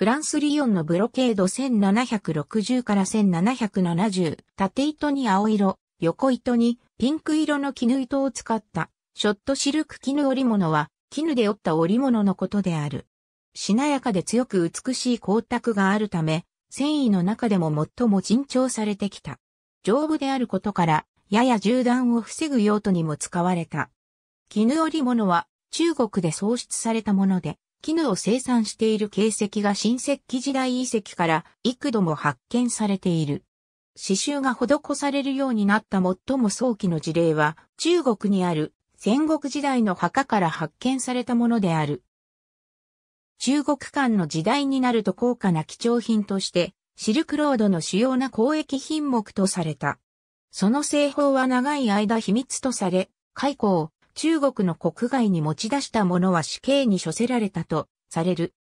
フランスリヨンのブロケード1760から1770、縦糸に青色、横糸にピンク色の絹糸を使った、ショットシルク絹織物は、絹で織った織物のことである。しなやかで強く美しい光沢があるため、繊維の中でも最も珍重されてきた。丈夫であることから、やや縦断を防ぐ用途にも使われた。絹織物は中国で創出されたもので、絹を生産している形跡が新石器時代遺跡から幾度も発見されている。刺繍が施されるようになった最も早期の事例は、中国にある戦国時代の墓から発見されたものである。中国間の時代になると高価な貴重品として、シルクロードの主要な交易品目とされた。その製法は長い間秘密とされ、開口、中国の国外に持ち出した者は死刑に処せられたとされる。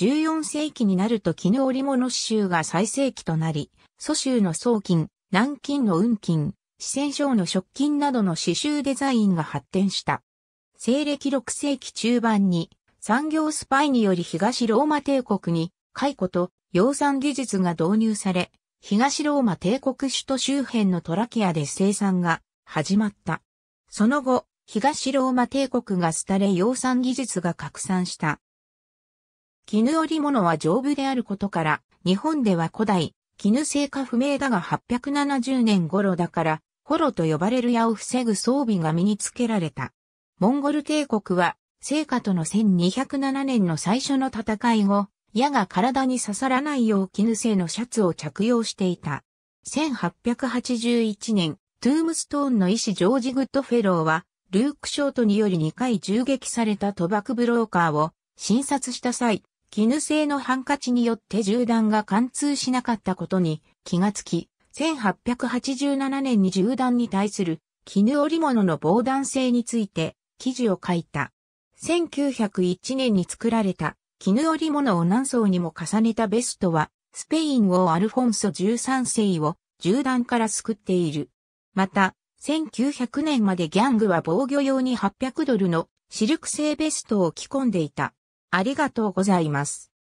14世紀になると絹織物刺繍が最盛期となり、蘇州の宋金、南京の雲金、四川省の食金などの刺繍デザインが発展した。西暦6世紀中盤に産業スパイにより東ローマ帝国に解雇と養蚕技術が導入され、東ローマ帝国首都周辺のトラキアで生産が始まった。その後、東ローマ帝国が廃れ養蚕技術が拡散した。絹織物は丈夫であることから、日本では古代、絹製か不明だが870年頃だから、ホロと呼ばれる矢を防ぐ装備が身につけられた。モンゴル帝国は、聖火との1207年の最初の戦い後、矢が体に刺さらないよう絹製のシャツを着用していた。1881年、トゥームストーンの医師ジョージ・グッドフェローは、ルーク・ショートにより2回銃撃された賭博ブローカーを診察した際、絹製のハンカチによって銃弾が貫通しなかったことに気がつき、1887年に銃弾に対する絹織物の防弾性について記事を書いた。1901年に作られた絹織物を何層にも重ねたベストは、スペイン王アルフォンソ13世を銃弾から救っている。また、1900年までギャングは防御用に800ドルのシルク製ベストを着込んでいた。ありがとうございます。